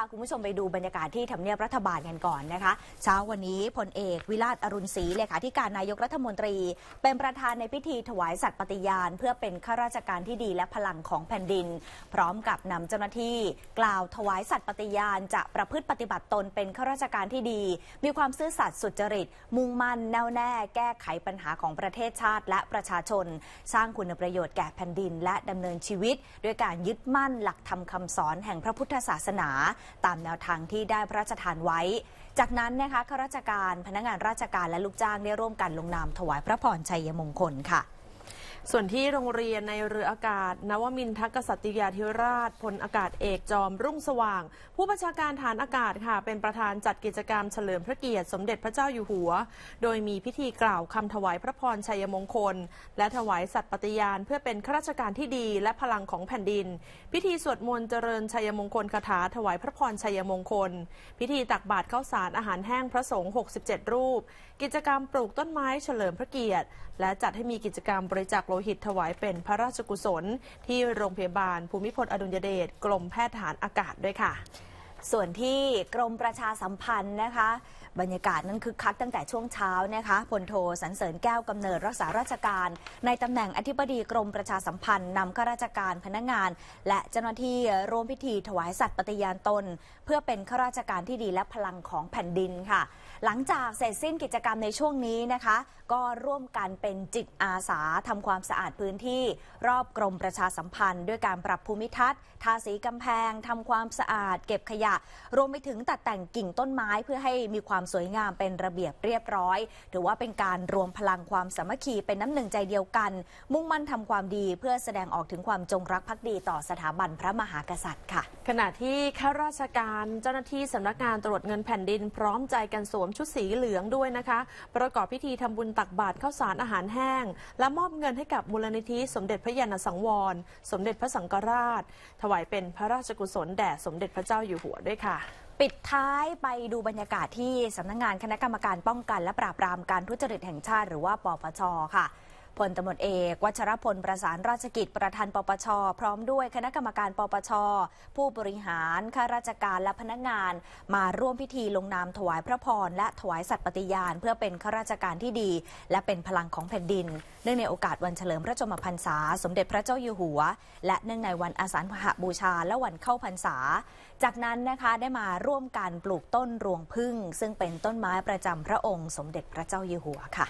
าคุณผู้ชมไปดูบรรยากาศที่ทำเนียบรัฐบาลกันก่อนนะคะ เช้าวันนี้พลเอก วิราชอรุณศรีเลขาธิการนายกรัฐมนตรี เป็นประธานในพิธี ถวายสัตย์ปฏิญาณ เพื่อเป็น ข้าราชการที่ดีและพลังของแผ่นดิน พร้อมกับนำเจ้าหน้าที่กล่าวถวายสัตย์ปฏิญาณจะประพฤติปฏิบัติตนเป็นข้าราชการที่ดี มีความซื่อสัตย์สุจริต มุ่งมั่น แน่วแน่ แก้ไขปัญหาของประเทศชาติ และประชาชนสร้างคุณประโยชน์แก่แผ่นดิน และดำเนินชีวิต ด้วยการยึดมั่นหลักธรรมคำสอนแห่งพระพุทธศาสนาตามแนวทางที่ได้พระราชทานไว้ จากนั้นนะคะข้าราชการพนักงานราชการและลูกจ้างได้ร่วมกันลงนามถวายพระพรชัยมงคลค่ะส่วนที่โรงเรียนในเรืออากาศ นวมินทกษัตริยาธิราชพลอากาศเอกจอมรุ่งสว่าง ผู้บัญชาการฐานอากาศค่ะเป็นประธานจัดกิจกรรมเฉลิมพระเกียรติ สมเด็จพระเจ้าอยู่หัว โดยมีพิธีกล่าวคำ ถวายพระพรชัยมงคล และถวายสัตย์ปฏิญาณ เพื่อเป็นข้าราชการที่ดีและพลังของแผ่นดิน พิธีสวดมนต์เจริญชัยมงคลคาถาถวายพระพรชัยมงคล พิธีตักบาตรข้าวสารอาหารแห้งพระสงฆ์ 67 รูป กิจกรรมปลูกต้นไม้เฉลิมพระเกียรติ และจัดให้มีกิจกรรมบริจาคโลหิตถวายเป็นพระราชกุศลที่โรงพยาบาลภูมิพลอดุลยเดชกรมแพทย์ฐานอากาศด้วยค่ะส่วนที่กรมประชาสัมพันธ์นะคะบรรยากาศนั้นคึกคักตั้งแต่ช่วงเช้านะคะพลโทสันเสริญแก้วกำเนิดรักษาราชการ ในตำแหน่งอธิบดีกรมประชาสัมพันธ์นำข้าราชการพนักงาน และเจ้าหน้าที่ร่วมพิธีถวายสัตย์ปฏิญาณตนเพื่อเป็นข้าราชการที่ดีและพลังของแผ่นดินค่ะ หลังจากเสร็จสิ้นกิจกรรมในช่วงนี้นะคะ ก็ร่วมกันเป็นจิตอาสาทำความสะอาดพื้นที่รอบกรมประชาสัมพันธ์ ด้วยการปรับภูมิทัศน์ ทาสีกำแพงทำความสะอาดเก็บขยะะรวมไปถึงตัดแต่งกิ่งต้นไม้เพื่อให้มีความสวยงามเป็นระเบียบเรียบร้อยถือว่าเป็นการรวมพลังความสามัคคีเป็นน้ำหนึ่งใจเดียวกัน มุ่งมั่นทำความดีเพื่อแสดงออกถึงความจงรักภักดีต่อสถาบันพระมหากษัตริย์ค่ะ ขณะที่ข้าราชการ เจ้าหน้าที่สำนักงานตรวจเงินแผ่นดินพร้อมใจกันสวมชุดสีเหลืองด้วยนะคะ ประกอบพิธีทำบุญตักบาตรข้าวสารอาหารแห้ง และมอบเงินให้กับมูลนิธิสมเด็จพระยาณสังวรสมเด็จพระสังฆราช ถวายเป็นพระราชกุศลแด่สมเด็จพระเจ้าอยู่หัวด้วยค่ะ ปิดท้ายไปดูบรรยากาศที่สำนักงงานคณะกรรมการป้องกัน และปราบปรามการทุจริตแห่งชาติหรือว่าปปช ค่ะพลตำรวจเอกวัชรพลประสานราชกิจประธานปปชพร้อมด้วยคณะกรรมการปปชผู้บริหารข้าราชการและพนักงาน มาร่วมพิธีลงนามถวายพระพรและถวายสัตย์ปฏิญาณ เพื่อเป็นข้าราชการที่ดี และเป็นพลังของแผ่นดินเนื่องในโอกาสวันเฉลิมพระชมพรรษา สมเด็จพระเจ้าอยู่หัว และเนื่องในวันอาสาฬหบูชาและวันเข้าพรรษา จากนั้นนะคะได้มาร่วมกันปลูกต้นรวงพึ่ง ซึ่งเป็นต้นไม้ประจำพระองค์สมเด็จพระเจ้าอยู่หัวค่ะ